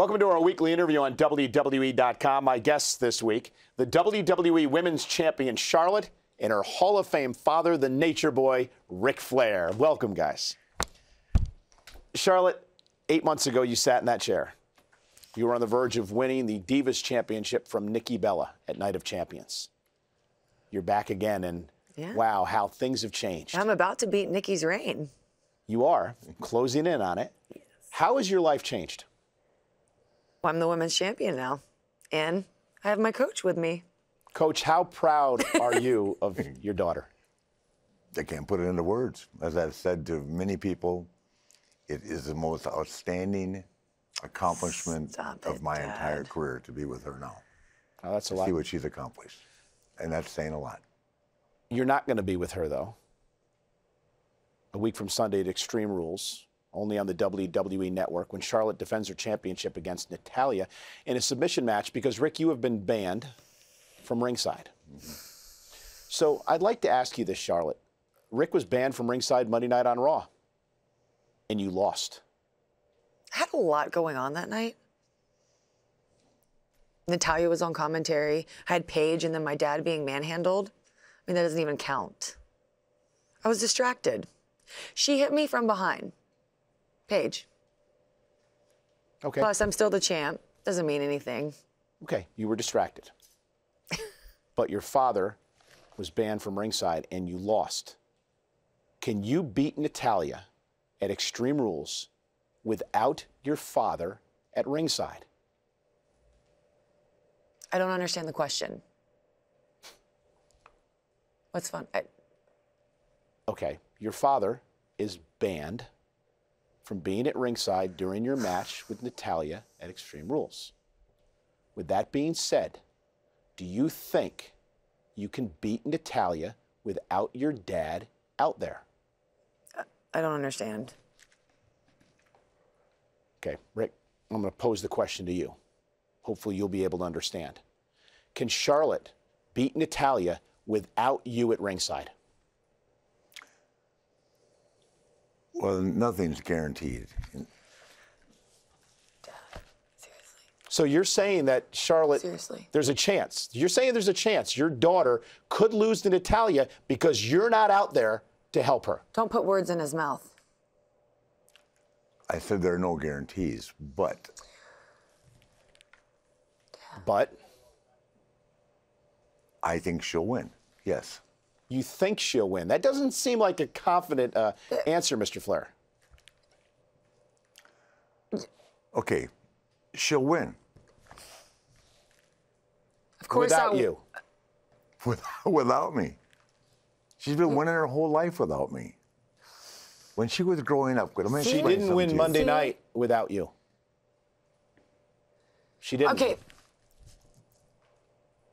Welcome to our weekly interview on WWE.com. My guests this week, the WWE Women's Champion Charlotte and her Hall of Fame father, the Nature Boy, Ric Flair. Welcome, guys. Charlotte, eight months ago, you sat in that chair. You were on the verge of winning the Divas Championship from Nikki Bella at Night of Champions. You're back again, and yeah. wow, how things have changed. I'm about to beat Nikki's reign. You are closing in on it. Yes. How has your life changed? I'm the women's champion now, and I have my coach with me. Coach, how proud are you of your daughter? I can't put it into words. As I've said to many people, it is the most outstanding accomplishment it, of my Dad. entire career to be with her now. Oh, that's a lot. See what she's accomplished. And that's saying a lot. You're not going to be with her, though. A week from Sunday at Extreme Rules, only on the WWE Network when Charlotte defends her championship against Natalia in a submission match because, Rick, you have been banned from ringside. Mm-hmm. So I'd like to ask you this, Charlotte. Rick was banned from ringside Monday night on Raw, and you lost. I had a lot going on that night. Natalia was on commentary. I had Paige and then my dad being manhandled. I mean, that doesn't even count. I was distracted. She hit me from behind. Paige. Okay. Plus, I'm still the champ. Doesn't mean anything. Okay, you were distracted. but your father was banned from ringside and you lost. Can you beat Natalia at Extreme Rules without your father at ringside? I don't understand the question. What's fun? I... Okay, your father is banned from being at ringside during your match with Natalia at Extreme Rules. With that being said, do you think you can beat Natalia without your dad out there? I don't understand. Okay, Rick, I'm going to pose the question to you. Hopefully, you'll be able to understand. Can Charlotte beat Natalia without you at ringside? Well, nothing's guaranteed. So you're saying that Charlotte, Seriously. there's a chance. You're saying there's a chance your daughter could lose to Natalia because you're not out there to help her. Don't put words in his mouth. I said there are no guarantees, but. But. I think she'll win. Yes you think she'll win? That doesn't seem like a confident uh, answer, Mr. Flair. Okay, she'll win. Of course, without I'll... you. Without, without me. She's been winning her whole life without me. When she was growing up, she didn't win Monday night without you. She didn't. Okay.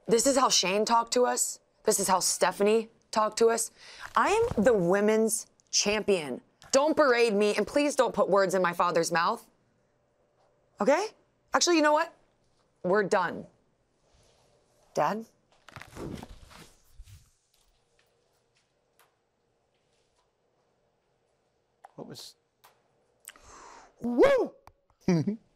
This is how Shane talked to us. This is how Stephanie talk to us. I am the women's champion. Don't berate me, and please don't put words in my father's mouth. Okay? Actually, you know what? We're done. Dad? What was. Woo!